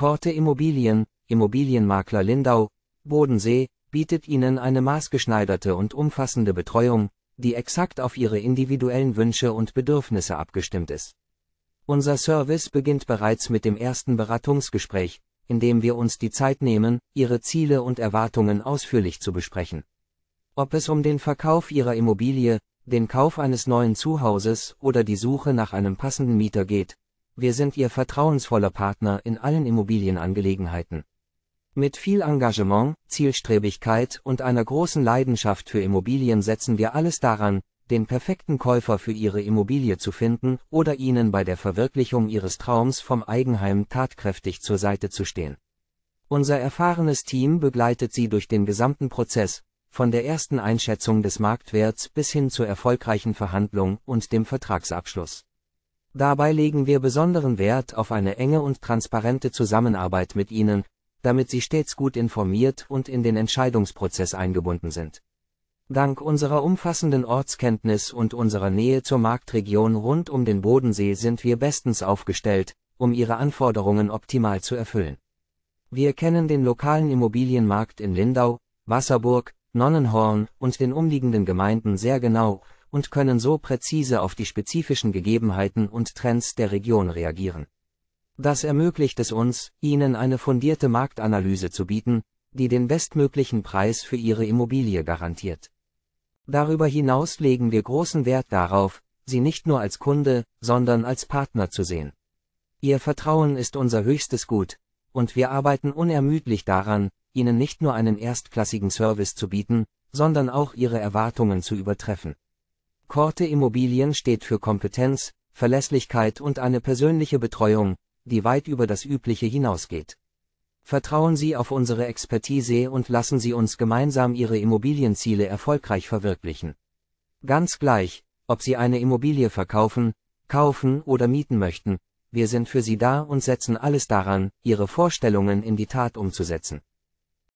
Korte Immobilien, Immobilienmakler Lindau, Bodensee, bietet Ihnen eine maßgeschneiderte und umfassende Betreuung, die exakt auf Ihre individuellen Wünsche und Bedürfnisse abgestimmt ist. Unser Service beginnt bereits mit dem ersten Beratungsgespräch, in dem wir uns die Zeit nehmen, Ihre Ziele und Erwartungen ausführlich zu besprechen. Ob es um den Verkauf Ihrer Immobilie, den Kauf eines neuen Zuhauses oder die Suche nach einem passenden Mieter geht, wir sind Ihr vertrauensvoller Partner in allen Immobilienangelegenheiten. Mit viel Engagement, Zielstrebigkeit und einer großen Leidenschaft für Immobilien setzen wir alles daran, den perfekten Käufer für Ihre Immobilie zu finden oder Ihnen bei der Verwirklichung Ihres Traums vom Eigenheim tatkräftig zur Seite zu stehen. Unser erfahrenes Team begleitet Sie durch den gesamten Prozess, von der ersten Einschätzung des Marktwerts bis hin zur erfolgreichen Verhandlung und dem Vertragsabschluss. Dabei legen wir besonderen Wert auf eine enge und transparente Zusammenarbeit mit Ihnen, damit Sie stets gut informiert und in den Entscheidungsprozess eingebunden sind. Dank unserer umfassenden Ortskenntnis und unserer Nähe zur Marktregion rund um den Bodensee sind wir bestens aufgestellt, um Ihre Anforderungen optimal zu erfüllen. Wir kennen den lokalen Immobilienmarkt in Lindau, Wasserburg, Nonnenhorn und den umliegenden Gemeinden sehr genau, und können so präzise auf die spezifischen Gegebenheiten und Trends der Region reagieren. Das ermöglicht es uns, Ihnen eine fundierte Marktanalyse zu bieten, die den bestmöglichen Preis für Ihre Immobilie garantiert. Darüber hinaus legen wir großen Wert darauf, Sie nicht nur als Kunde, sondern als Partner zu sehen. Ihr Vertrauen ist unser höchstes Gut, und wir arbeiten unermüdlich daran, Ihnen nicht nur einen erstklassigen Service zu bieten, sondern auch Ihre Erwartungen zu übertreffen. Korte Immobilien steht für Kompetenz, Verlässlichkeit und eine persönliche Betreuung, die weit über das Übliche hinausgeht. Vertrauen Sie auf unsere Expertise und lassen Sie uns gemeinsam Ihre Immobilienziele erfolgreich verwirklichen. Ganz gleich, ob Sie eine Immobilie verkaufen, kaufen oder mieten möchten, wir sind für Sie da und setzen alles daran, Ihre Vorstellungen in die Tat umzusetzen.